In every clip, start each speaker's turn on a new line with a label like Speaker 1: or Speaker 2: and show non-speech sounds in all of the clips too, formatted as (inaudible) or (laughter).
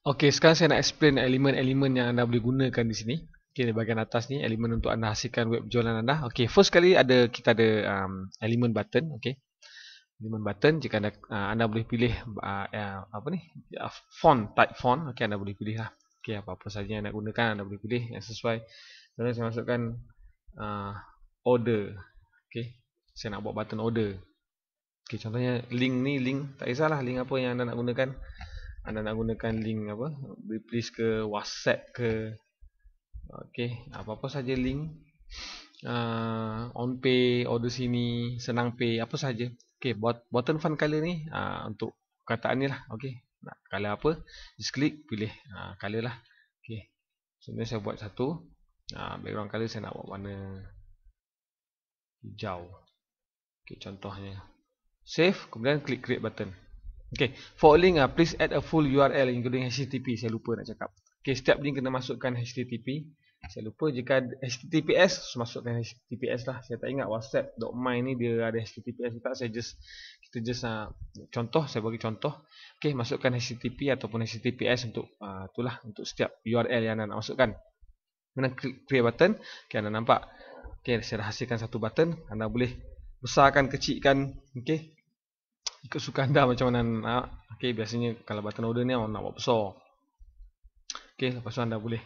Speaker 1: Okey, sekarang saya nak explain elemen-elemen yang anda boleh gunakan di sini. Okey, di bahagian atas ni elemen untuk anda hasilkan web jualan anda. Okey, first kali ada kita ada um, elemen button, okey. Elemen button jika anda, uh, anda boleh pilih uh, uh apa ni? Uh, font type font, okey anda boleh pilih lah. Okey, apa-apa saja yang anda gunakan anda boleh pilih yang sesuai. Kalau saya masukkan uh, order. Okey. Saya nak buat button order. Okey, contohnya link ni link tak kisahlah link apa yang anda nak gunakan anda nak gunakan link apa please ke whatsapp ke ok apa-apa saja link uh, on pay order sini senang pay apa saja ok button fun color ni uh, untuk perkataan ni lah ok nak color apa just click pilih uh, ah, color lah ok sebenarnya so, saya buat satu uh, background color saya nak buat warna hijau ok contohnya save kemudian klik create button Okay, for a link, uh, please add a full URL including HTTP. Saya lupa nak cakap. Okay, setiap link kena masukkan HTTP. Saya lupa jika HTTPS, masukkan HTTPS lah. Saya tak ingat WhatsApp.my ni dia ada HTTPS. Tak, saya just, kita just uh, contoh, saya bagi contoh. Okay, masukkan HTTP ataupun HTTPS untuk uh, itulah, untuk setiap URL yang anda nak masukkan. Kena klik create button. Okay, anda nampak. Okay, saya dah hasilkan satu button. Anda boleh besarkan, kecikkan. Okay, ikut suka anda macam mana nak ok biasanya kalau button order ni awak nak buat besar okay lepas tu anda boleh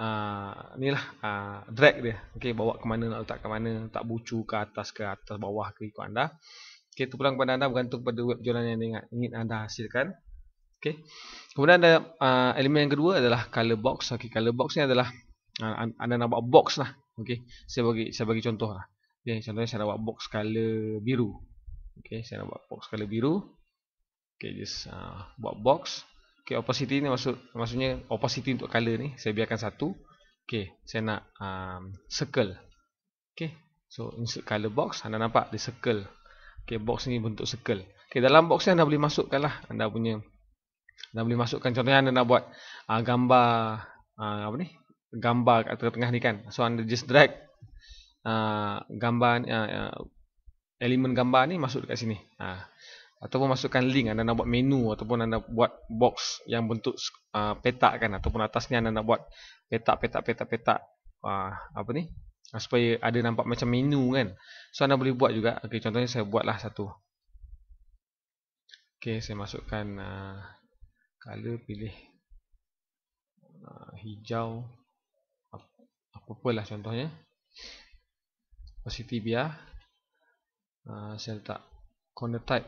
Speaker 1: uh, ni lah uh, drag dia okay bawa ke mana nak letak ke mana tak bucu ke atas ke atas bawah ke ikut anda okay tu pulang kepada anda bergantung pada web jualan yang anda ingin anda hasilkan okay kemudian ada uh, elemen yang kedua adalah color box okay color box ni adalah uh, anda nak buat box lah okay saya bagi, saya bagi contoh lah Okay, contohnya saya dah buat box color biru ok saya nak buat box color biru ok just uh, buat box ok opacity ni maksud, maksudnya opacity untuk color ni saya biarkan satu ok saya nak um, circle ok so insert color box anda nampak dia circle ok box ni bentuk circle ok dalam box ni anda boleh masukkan lah anda punya anda boleh masukkan contohnya anda nak buat uh, gambar uh, apa ni gambar kat tengah-tengah ni kan so anda just drag uh, gambar uh, uh, elemen gambar ni masuk dekat sini ha. ataupun masukkan link anda nak buat menu ataupun anda buat box yang bentuk uh, petak kan ataupun atas ni anda nak buat petak petak petak petak uh, apa ni ah, supaya ada nampak macam menu kan so anda boleh buat juga Okey, contohnya saya buatlah satu Okey, saya masukkan uh, color pilih uh, hijau apa purple contohnya positif ya. Ah, saya letak corner type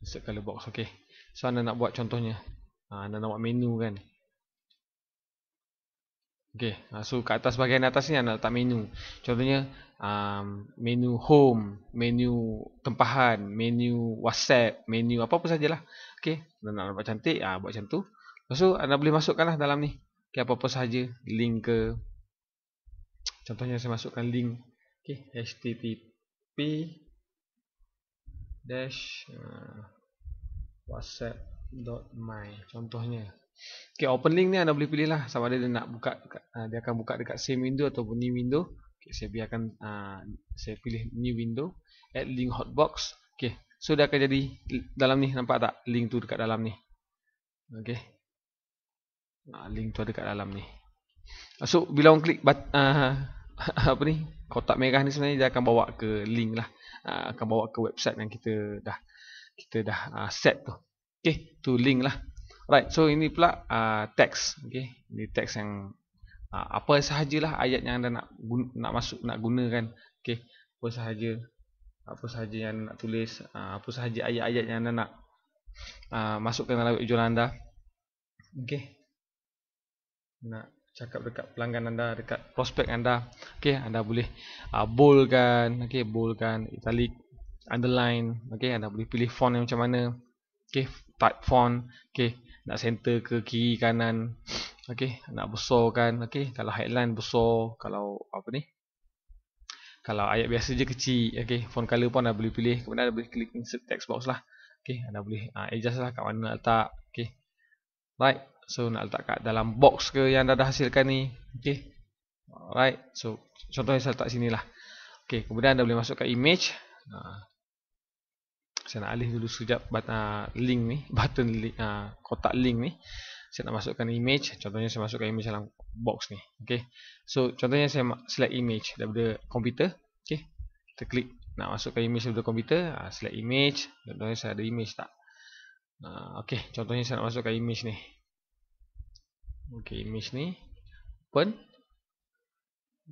Speaker 1: insert color box ok so anda nak buat contohnya uh, anda nak buat menu kan ok uh, so kat atas bahagian atas ni anda letak menu contohnya um, menu home menu tempahan menu whatsapp menu apa-apa sajalah ok anda nak buat cantik uh, buat macam tu lepas tu anda boleh masukkan lah dalam ni ok apa-apa sahaja link ke contohnya saya masukkan link ok http P dash uh, WhatsApp dot my contohnya. Okay, opening ni anda boleh pilih lah sama ada dia nak buka uh, dia akan buka dekat same window ataupun new window. Okay, saya biarkan uh, saya pilih new window. Add link hotbox. Okay, so dia akan jadi dalam ni nampak tak link tu dekat dalam ni. Okay. Ah, link tu ada dekat dalam ni. So, bila orang klik but, uh, (laughs) apa ni kotak merah ni sebenarnya dia akan bawa ke link lah uh, akan bawa ke website yang kita dah kita dah uh, set tu okey tu link lah right so ini pula uh, teks okey ini teks yang uh, apa sahajalah ayat yang anda nak nak masuk nak gunakan okey apa sahaja apa sahaja yang anda nak tulis uh, apa sahaja ayat-ayat yang anda nak uh, masukkan dalam web anda okey nak cakap dekat pelanggan anda dekat prospek anda okey anda boleh uh, boldkan okey boldkan italic underline okey anda boleh pilih font yang macam mana okey type font okey nak center ke kiri kanan okey nak kan, okey kalau headline besar kalau apa ni kalau ayat biasa je kecil okey font color pun anda boleh pilih kemudian anda boleh klik insert text box lah okey anda boleh uh, adjust lah kat mana nak letak okey right So nak letak kat dalam box ke yang dah hasilkan ni. Okey. Alright. So contohnya saya letak lah. Okey, kemudian anda boleh masuk kat image. Ha. Saya nak alih dulu sekejap ah, link ni, (laughs) button link, uh, ah, kotak link ni. Saya nak masukkan image. Contohnya saya masukkan image dalam box ni. Okey. So contohnya saya select image daripada komputer. Okey. Kita klik nak masukkan image daripada komputer, uh, select image. Contohnya saya ada image tak? Uh, Okey, contohnya saya nak masukkan image ni ok image ni open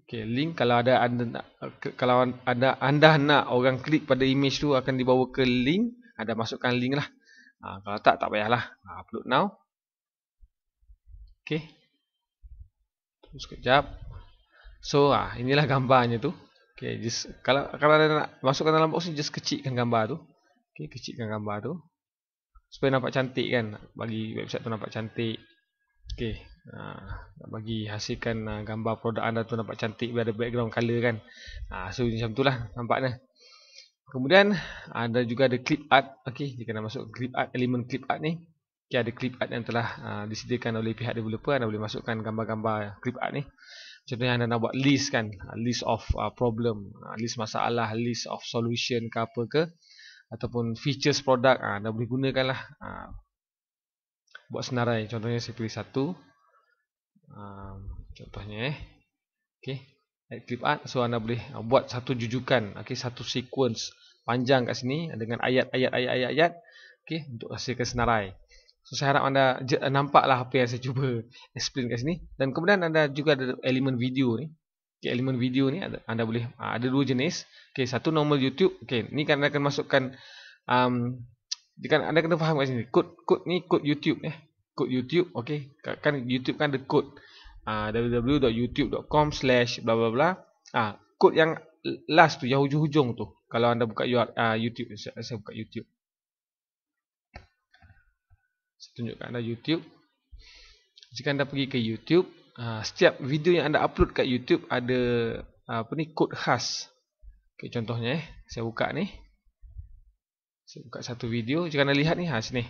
Speaker 1: ok link kalau ada anda nak, kalau ada anda nak orang klik pada image tu akan dibawa ke link Ada ah, masukkan link lah ha, kalau tak tak payahlah ha, upload now ok terus kejap so ha, inilah gambarnya tu ok just kalau, kalau anda nak masukkan dalam box ni just kecilkan gambar tu ok kecilkan gambar tu supaya nampak cantik kan bagi website tu nampak cantik Okey. Ha, nak bagi hasilkan ha, gambar produk anda tu nampak cantik biar ada background colour kan. Ah ha, so macam itulah nampaknya. Kemudian ada juga ada clip art. Okey, jika nak masuk clip art element clip art ni. Okay, ada clip art yang telah uh, disediakan oleh pihak developer anda boleh masukkan gambar-gambar clip art ni contohnya anda nak buat list kan ha, list of uh, problem uh, list masalah list of solution ke apa ke ataupun features produk anda boleh gunakanlah uh, buat senarai contohnya saya pilih satu um, contohnya eh okey add clip art so anda boleh uh, buat satu jujukan okey satu sequence panjang kat sini dengan ayat-ayat ayat-ayat ayat okey untuk hasilkan senarai so saya harap anda eh, nampaklah apa yang saya cuba (laughs) explain kat sini dan kemudian anda juga ada elemen video ni okey elemen video ni ada, anda boleh uh, ada dua jenis okey satu normal YouTube okey ni kan anda akan masukkan um, jika anda kena faham macam ni, Kod kod ni kod YouTube eh. Ya. Kod YouTube okay? Kan YouTube kan ada kod uh, ah, www.youtube.com slash bla bla bla ah, kod yang last tu yang hujung-hujung tu kalau anda buka uh, YouTube saya, saya buka YouTube saya tunjukkan anda YouTube jika anda pergi ke YouTube uh, setiap video yang anda upload kat YouTube ada uh, apa ni kod khas okay, contohnya eh, saya buka ni saya buka satu video Jika nak lihat ni ha sini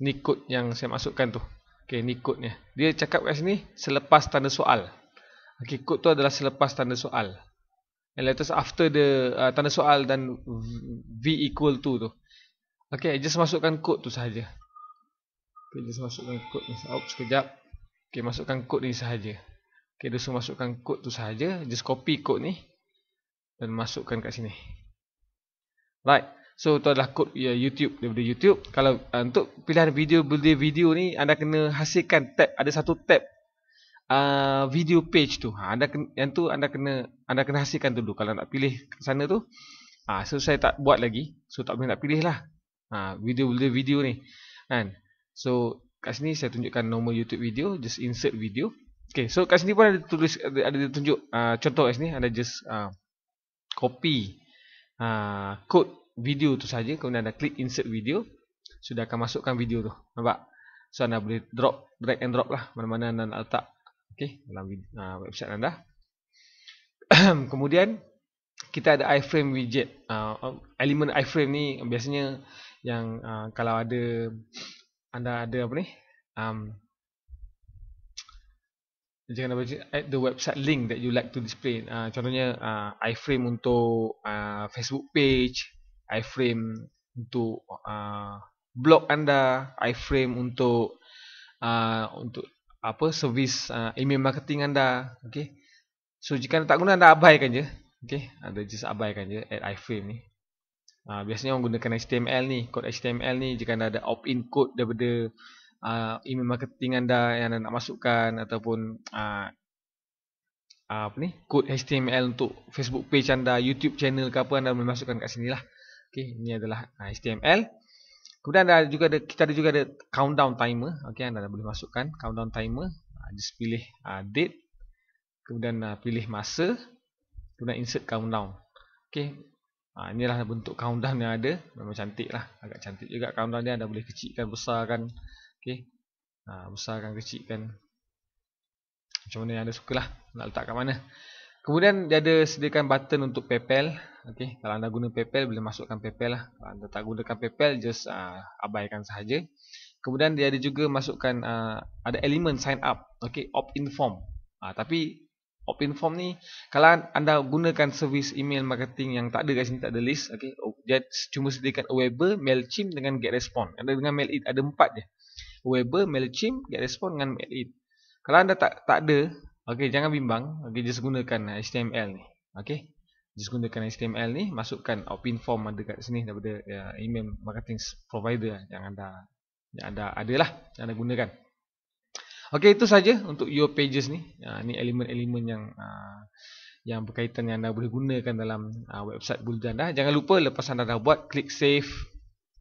Speaker 1: ni kod yang saya masukkan tu okay ni kodnya dia cakap kat sini selepas tanda soal okey kod tu adalah selepas tanda soal and letters after the uh, tanda soal dan v equal to tu Okay, just masukkan kod tu sahaja okey just masukkan kod ni out sekejap okey masukkan kod ni sahaja Okay, just masukkan kod tu sahaja just copy kod ni dan masukkan kat sini right So tu adalah kod ya, YouTube daripada YouTube. Kalau uh, untuk pilihan video beli video ni anda kena hasilkan tab ada satu tab uh, video page tu. Ha, anda kena, yang tu anda kena anda kena hasilkan dulu kalau nak pilih ke sana tu. Ha, so saya tak buat lagi. So tak boleh nak pilih lah. Ha, video beli video ni. Kan? So kat sini saya tunjukkan normal YouTube video. Just insert video. Okay, so kat sini pun ada tulis ada, ada tunjuk uh, contoh kat sini anda just uh, copy uh, code video tu saja kemudian anda klik insert video sudah akan masukkan video tu nampak so anda boleh drop drag and drop lah mana-mana anda nak letak okey dalam uh, website anda (clears throat) kemudian kita ada iframe widget uh, elemen iframe ni biasanya yang uh, kalau ada anda ada apa ni um, jangan apa add the website link that you like to display uh, contohnya uh, iframe untuk uh, facebook page iframe untuk uh, blog anda, iframe untuk uh, untuk apa servis uh, email marketing anda, okey. So jika anda tak guna anda abaikan je, okey. Anda just abaikan je add iframe ni. Uh, biasanya orang gunakan HTML ni, kod HTML ni jika anda ada opt-in code daripada uh, email marketing anda yang anda nak masukkan ataupun uh, uh apa ni kod HTML untuk Facebook page anda YouTube channel ke apa anda boleh masukkan kat sini lah Okey, ini adalah HTML. Ah, Kemudian ada juga ada, kita ada juga ada countdown timer. Okey, anda boleh masukkan countdown timer. Ah, just pilih uh, date. Kemudian uh, pilih masa. Kemudian insert countdown. Okey. Ha, inilah bentuk countdown yang ada. Memang cantik lah. Agak cantik juga countdown ni. Anda boleh kecilkan, besarkan. Okay, Ha, besarkan, kecilkan. Macam mana yang anda sukalah. Nak letak kat mana. Kemudian dia ada sediakan button untuk PayPal. Okey, kalau anda guna PayPal boleh masukkan PayPal lah. Kalau anda tak gunakan PayPal just uh, abaikan sahaja. Kemudian dia ada juga masukkan uh, ada elemen sign up. Okey, opt-in form. Uh, tapi opt-in form ni kalau anda gunakan servis email marketing yang tak ada kat sini tak ada list, okey. Oh, dia cuma sediakan Aweber, Mailchimp dengan GetResponse. Ada dengan MailIt ada empat je. Aweber, Mailchimp, GetResponse dengan MailIt. Kalau anda tak tak ada Okey, jangan bimbang. Okey, just gunakan HTML ni. Okey. Just gunakan HTML ni, masukkan open form ada kat sini daripada uh, email marketing provider yang anda yang ada, adalah yang anda gunakan. Okey, itu saja untuk your pages ni. Uh, ni elemen-elemen yang uh, yang berkaitan yang anda boleh gunakan dalam uh, website bulan dah. Jangan lupa lepas anda dah buat klik save.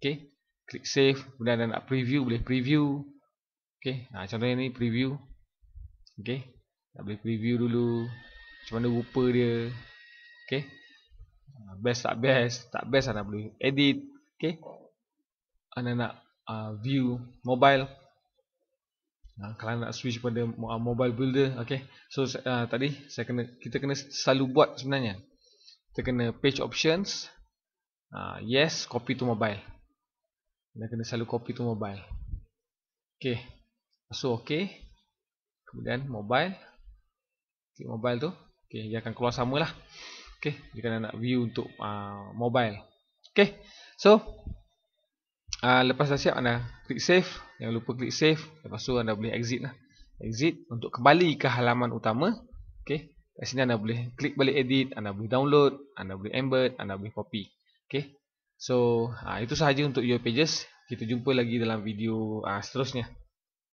Speaker 1: Okey. Klik save. Kemudian anda nak preview boleh preview. Okey. Nah, contohnya ni preview. Okey. Tak boleh preview dulu Macam mana rupa dia Okay ah, Best tak best Tak best anda boleh edit Okay Anda nak uh, view mobile uh, Kalau nak switch pada mobile builder Okay So uh, tadi saya kena kita kena selalu buat sebenarnya Kita kena page options uh, Yes copy to mobile Anda kena selalu copy to mobile Okay So okay Kemudian mobile klik mobile tu okey dia akan keluar samalah okey dia kena nak view untuk uh, mobile okey so uh, lepas dah siap anda klik save jangan lupa klik save lepas tu anda boleh exit lah exit untuk kembali ke halaman utama okey kat sini anda boleh klik balik edit anda boleh download anda boleh embed anda boleh copy okey so uh, itu sahaja untuk your pages kita jumpa lagi dalam video uh, seterusnya